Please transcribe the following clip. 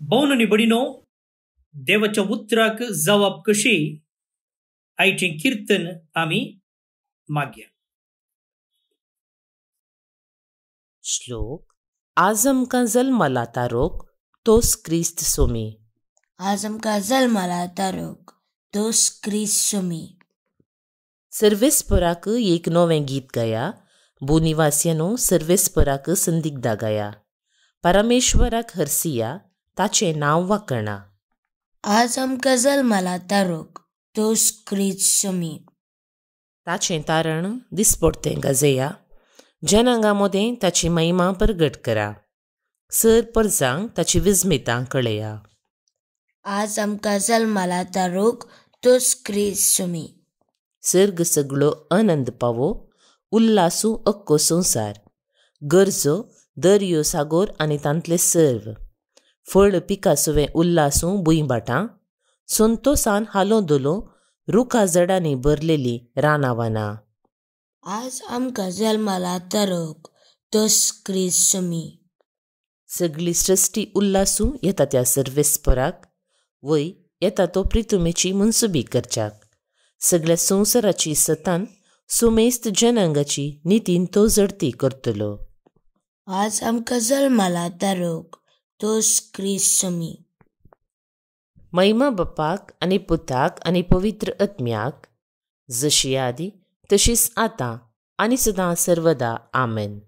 Bono निबडिनो देवाच्या उत्तराक जवाब कशी आयचें कीर्तन आमी मागया श्लोक आज आमकां मलाता तारोक तोस क्रिस्त सोमी आज आमकां मलाता तारोक तोस क्रिस्त सोमी सर्वेस्पराक एक नवे गीत गाया बुनिवासियानो सर्वेस्पराक संदिग्धा गाया परमेश्वराक हरसिया ताचें नांव आज हम कजल मला तारोक तो क्रीज शमी ताचें तारण दिसपडतें गजया जनांगा मोदें ताची महिमा प्रगट करा सर परजांक ताची विजमितां कळया आज आमकां मला तारूक तो क्रीज सुमी सर्ग सगळो आनंद पावो उल्लासू अक्को संसार गरजो दर्यो सागोर आणि तांतले सर्व फळ पिका सुवे उल्लासूं भुंयभाटां संतोसान हालो दोलो रुखा जडांनी भरलेली रानां वानां आज आमकां जल्माला तारक तस क्रिस सगळी सृश्टी उल्लासूं येता त्या सर्वेस्पराक वय येता तो प्रितुमेची मनसुबी करच्याक सगळ्या संवसाराची सतान सुमेस्त जनांगाची नितीन तो जडती करतलो आज आमकां जल्माला तारोक तोस क्रिसमी मैमा बप्पाक आणि पुताक आणि पवित्र आत्म्याक जशी आदी तशीच आतां आनी सदां सर्वदा आमेन